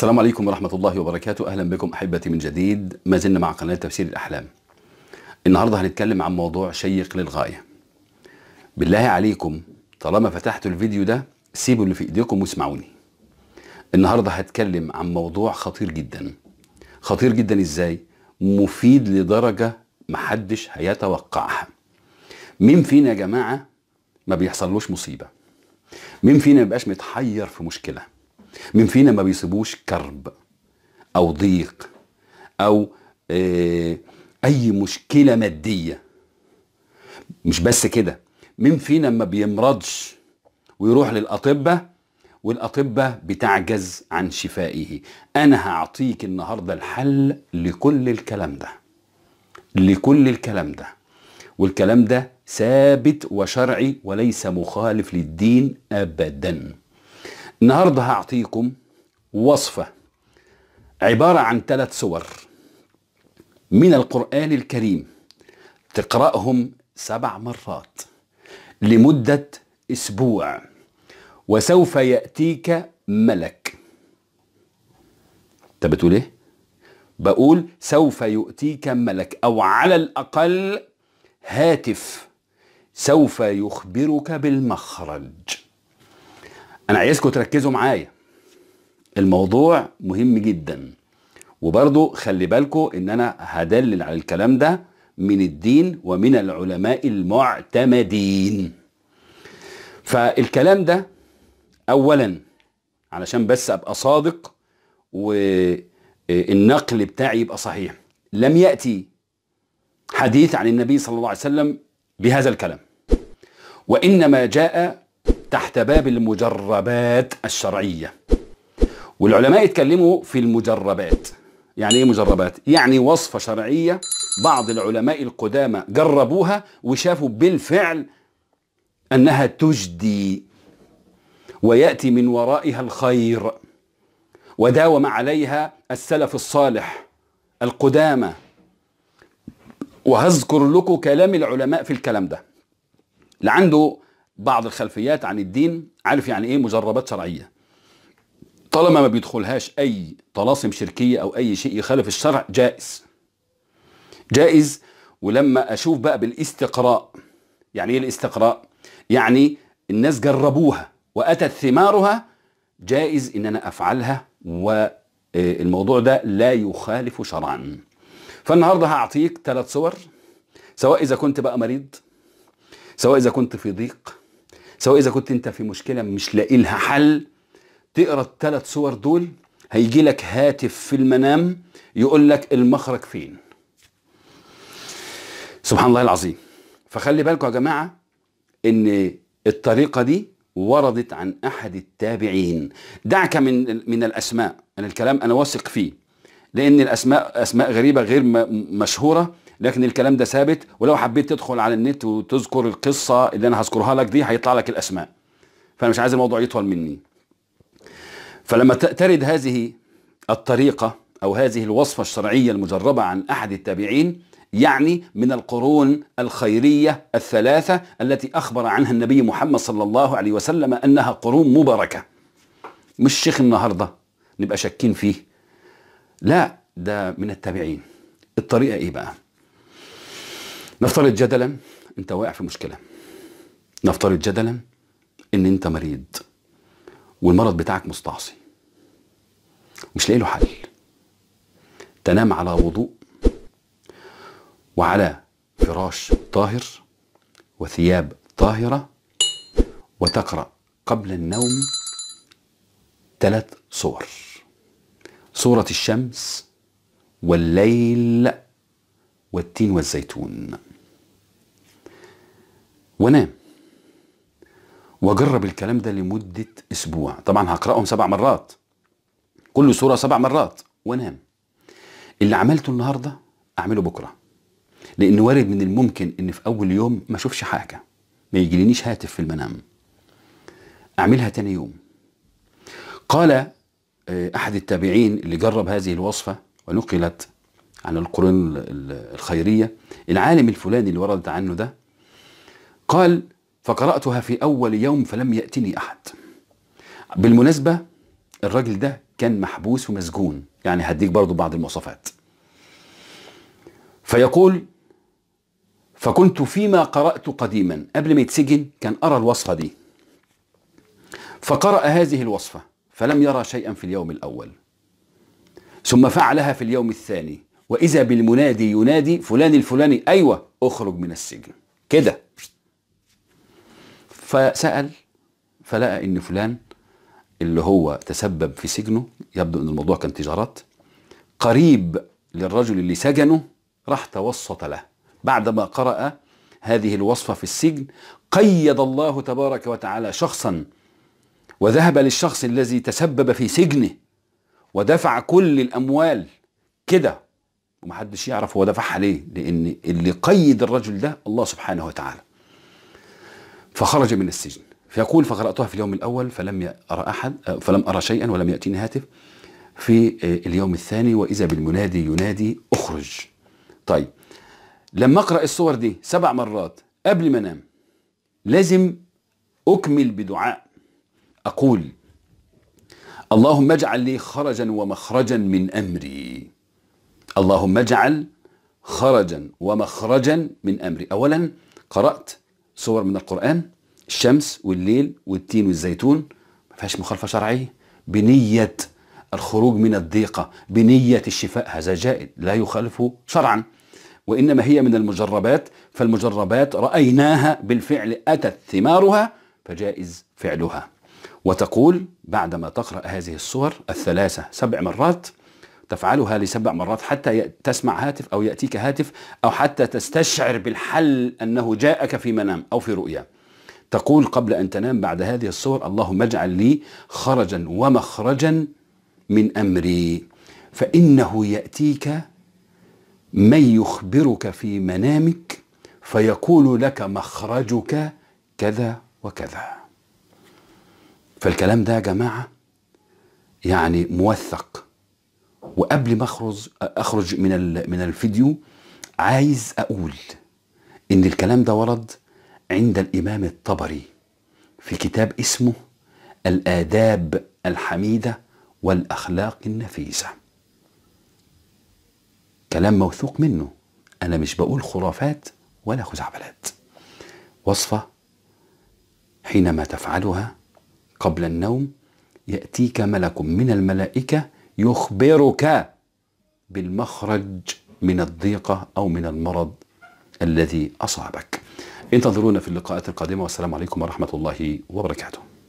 السلام عليكم ورحمة الله وبركاته أهلا بكم أحبتي من جديد ما زلنا مع قناة تفسير الأحلام النهاردة هنتكلم عن موضوع شيق للغاية بالله عليكم طالما فتحتوا الفيديو ده سيبوا اللي في ايديكم واسمعوني النهاردة هتكلم عن موضوع خطير جدا خطير جدا ازاي مفيد لدرجة محدش هيتوقعها مين فينا يا جماعة ما بيحصلوش مصيبة مين فينا ما بيبقاش متحير في مشكله من فينا ما بيصيبوش كرب او ضيق او آه، اي مشكله ماديه مش بس كده من فينا ما بيمرضش ويروح للاطباء والاطباء بتعجز عن شفائه انا هعطيك النهارده الحل لكل الكلام ده لكل الكلام ده والكلام ده ثابت وشرعي وليس مخالف للدين ابدا النهارده هعطيكم وصفة عبارة عن ثلاث سور من القرآن الكريم تقرأهم سبع مرات لمدة أسبوع وسوف يأتيك ملك أنت بتقول إيه؟ بقول سوف يؤتيك ملك أو على الأقل هاتف سوف يخبرك بالمخرج انا عايزكم تركزوا معايا الموضوع مهم جدا وبرضو خلي بالكم ان انا هدلل على الكلام ده من الدين ومن العلماء المعتمدين فالكلام ده اولا علشان بس ابقى صادق والنقل بتاعي يبقى صحيح لم ياتي حديث عن النبي صلى الله عليه وسلم بهذا الكلام وانما جاء تحت باب المجربات الشرعية والعلماء اتكلموا في المجربات يعني ايه مجربات؟ يعني وصفة شرعية بعض العلماء القدامى جربوها وشافوا بالفعل أنها تجدي ويأتي من ورائها الخير وداوم عليها السلف الصالح القدامى وهذكر لكم كلام العلماء في الكلام ده لعنده بعض الخلفيات عن الدين عارف يعني ايه مجربات شرعيه طالما ما بيدخلهاش اي طلاسم شركيه او اي شيء يخالف الشرع جائز جائز ولما اشوف بقى بالاستقراء يعني ايه الاستقراء يعني الناس جربوها واتت ثمارها جائز ان انا افعلها والموضوع آه، ده لا يخالف شرعا فالنهارده هعطيك ثلاث صور سواء اذا كنت بقى مريض سواء اذا كنت في ضيق سواء اذا كنت انت في مشكله مش لاقي لها حل تقرا الثلاث صور دول هيجي لك هاتف في المنام يقول لك المخرج فين سبحان الله العظيم فخلي بالكم يا جماعه ان الطريقه دي وردت عن احد التابعين دعك من من الاسماء انا الكلام انا واثق فيه لان الاسماء اسماء غريبه غير مشهوره لكن الكلام ده ثابت ولو حبيت تدخل على النت وتذكر القصه اللي انا هذكرها لك دي هيطلع لك الاسماء فانا مش عايز الموضوع يطول مني فلما ترد هذه الطريقه او هذه الوصفه الشرعيه المجربه عن احد التابعين يعني من القرون الخيريه الثلاثه التي اخبر عنها النبي محمد صلى الله عليه وسلم انها قرون مباركه مش شيخ النهارده نبقى شاكين فيه لا ده من التابعين الطريقه ايه بقى نفترض جدلا انت واقع في مشكله نفترض جدلا ان انت مريض والمرض بتاعك مستعصي مش لاقي له حل تنام على وضوء وعلى فراش طاهر وثياب طاهره وتقرا قبل النوم ثلاث صور صوره الشمس والليل والتين والزيتون وانام واجرب الكلام ده لمده اسبوع طبعا هقراهم سبع مرات كل سوره سبع مرات وانام اللي عملته النهارده اعمله بكره لان وارد من الممكن ان في اول يوم ما اشوفش حاجه ما يجيلينيش هاتف في المنام اعملها تاني يوم قال آه، احد التابعين اللي جرب هذه الوصفه ونقلت عن القرون الخيريه العالم الفلاني اللي وردت عنه ده قال فقرأتها في أول يوم فلم يأتني أحد بالمناسبة الراجل ده كان محبوس ومسجون يعني هديك برضو بعض المواصفات فيقول فكنت فيما قرأت قديما قبل ما يتسجن كان أرى الوصفة دي فقرأ هذه الوصفة فلم يرى شيئا في اليوم الأول ثم فعلها في اليوم الثاني وإذا بالمنادي ينادي فلان الفلاني أيوة أخرج من السجن كده فسأل فلقى ان فلان اللي هو تسبب في سجنه يبدو ان الموضوع كان تجارات قريب للرجل اللي سجنه راح توسط له بعدما قرأ هذه الوصفة في السجن قيد الله تبارك وتعالى شخصا وذهب للشخص الذي تسبب في سجنه ودفع كل الأموال كده ومحدش يعرف هو دفعها ليه لأن اللي قيد الرجل ده الله سبحانه وتعالى فخرج من السجن فيقول فقرأتها في اليوم الأول فلم أرى أحد آه، فلم أرى شيئا ولم يأتيني هاتف في آه، اليوم الثاني وإذا بالمنادي ينادي أخرج طيب لما أقرأ الصور دي سبع مرات قبل ما أنام لازم أكمل بدعاء أقول اللهم اجعل لي خرجا ومخرجا من أمري اللهم اجعل خرجا ومخرجا من أمري أولا قرأت صور من القرآن الشمس والليل والتين والزيتون ما فيهاش مخالفة شرعية بنية الخروج من الضيقة بنية الشفاء هذا جائز لا يخالف شرعا وإنما هي من المجربات فالمجربات رأيناها بالفعل أتت ثمارها فجائز فعلها وتقول بعدما تقرأ هذه الصور الثلاثة سبع مرات تفعلها لسبع مرات حتى تسمع هاتف أو يأتيك هاتف أو حتى تستشعر بالحل أنه جاءك في منام أو في رؤيا تقول قبل أن تنام بعد هذه الصور اللهم اجعل لي خرجا ومخرجا من أمري فإنه يأتيك من يخبرك في منامك فيقول لك مخرجك كذا وكذا فالكلام ده يا جماعة يعني موثق وقبل ما اخرج اخرج من من الفيديو عايز اقول ان الكلام ده ورد عند الامام الطبري في كتاب اسمه الاداب الحميده والاخلاق النفيسه كلام موثوق منه انا مش بقول خرافات ولا خزعبلات وصفه حينما تفعلها قبل النوم ياتيك ملك من الملائكه يخبرك بالمخرج من الضيقة أو من المرض الذي أصابك انتظرونا في اللقاءات القادمة والسلام عليكم ورحمة الله وبركاته